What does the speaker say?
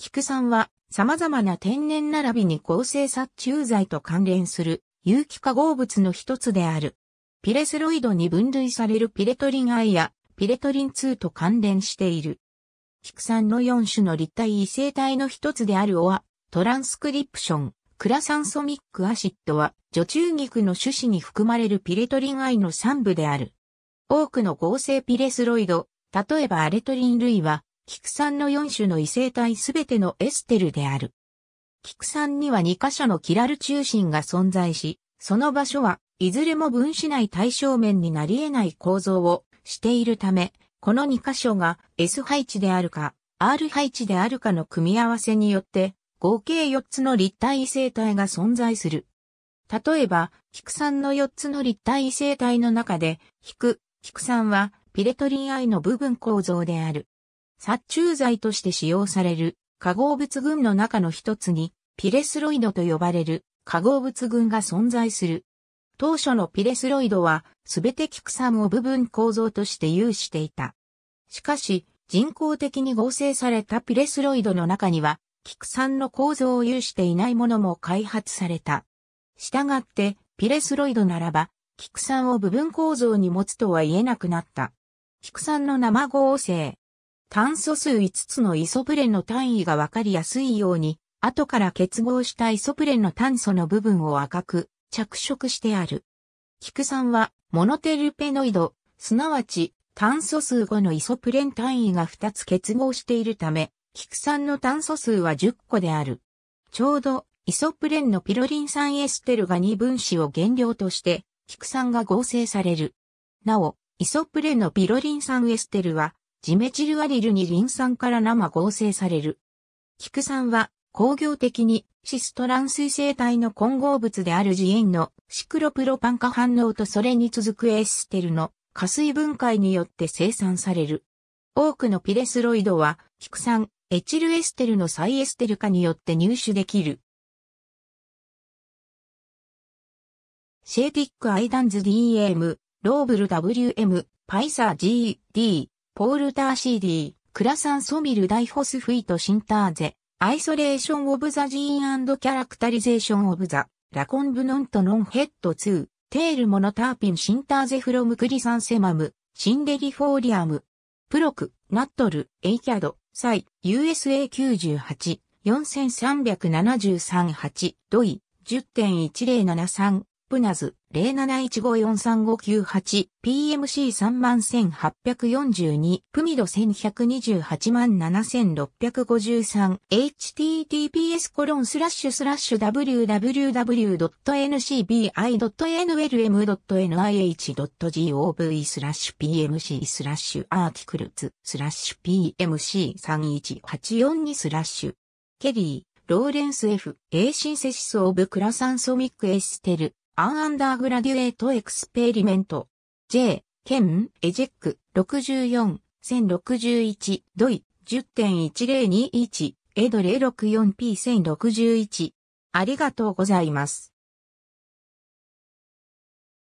菊酸は様々な天然並びに合成殺虫剤と関連する有機化合物の一つである。ピレスロイドに分類されるピレトリンアイやピレトリン2と関連している。菊酸の4種の立体異性体の一つであるオア、トランスクリプション、クラサンソミックアシッドは、女中菊の種子に含まれるピレトリンアイの3部である。多くの合成ピレスロイド、例えばアレトリン類は、菊酸の4種の異性体すべてのエステルである。菊酸には2箇所のキラル中心が存在し、その場所はいずれも分子内対象面になり得ない構造をしているため、この2箇所が S 配置であるか、R 配置であるかの組み合わせによって、合計4つの立体異性体が存在する。例えば、菊酸の4つの立体異性体の中で、引菊、菊酸はピレトリン I の部分構造である。殺虫剤として使用される化合物群の中の一つにピレスロイドと呼ばれる化合物群が存在する。当初のピレスロイドはすべて菊酸を部分構造として有していた。しかし人工的に合成されたピレスロイドの中には菊酸の構造を有していないものも開発された。したがってピレスロイドならば菊酸を部分構造に持つとは言えなくなった。菊酸の生合成、炭素数5つのイソプレンの単位がわかりやすいように、後から結合したイソプレンの炭素の部分を赤く着色してある。菊酸はモノテルペノイド、すなわち炭素数5のイソプレン単位が2つ結合しているため、菊酸の炭素数は10個である。ちょうどイソプレンのピロリン酸エステルが2分子を原料として、菊酸が合成される。なお、イソプレンのピロリン酸エステルは、ジメチルアリルにリン酸から生合成される。菊酸は工業的にシストラン水生体の混合物であるジエンのシクロプロパン化反応とそれに続くエステルの加水分解によって生産される。多くのピレスロイドは、菊酸、エチルエステルの再エステル化によって入手できる。シェーティックアイダンズ DM、ローブル WM、パイサー GD、ポール・ターシーディ、クラサン・ソミル・ダイホス・フィート・シンターゼ、アイソレーション・オブ・ザ・ジーンキャラクタリゼーション・オブ・ザ、ラコン・ブノント・ノン・ヘッド・ツー、テール・モノ・ターピン・シンターゼ・フロム・クリサン・セマム、シンデリフォーリアム、プロク、ナットル、エイキャド、サイ、USA98、4 3 7 3 8ドイ、10.1073プナズ0 7 1 5 4 3 5 9 8 p m c 3 1 8 4 2プミド11287653 https コロンスラッシュスラッシュ www.ncbi.nlm.nih.gov スラッシュ PMC スラッシュアーティクルズスラッシュ PMC31842 スラッシュケリーローレンス F、A シンセシスオブクラサンソミックエステル、アンアンダーグラデュエートエクスペリメント。J、ケン、エジェック、64、1061、ドイ、10.1021、エドレ 64P1061。ありがとうございます。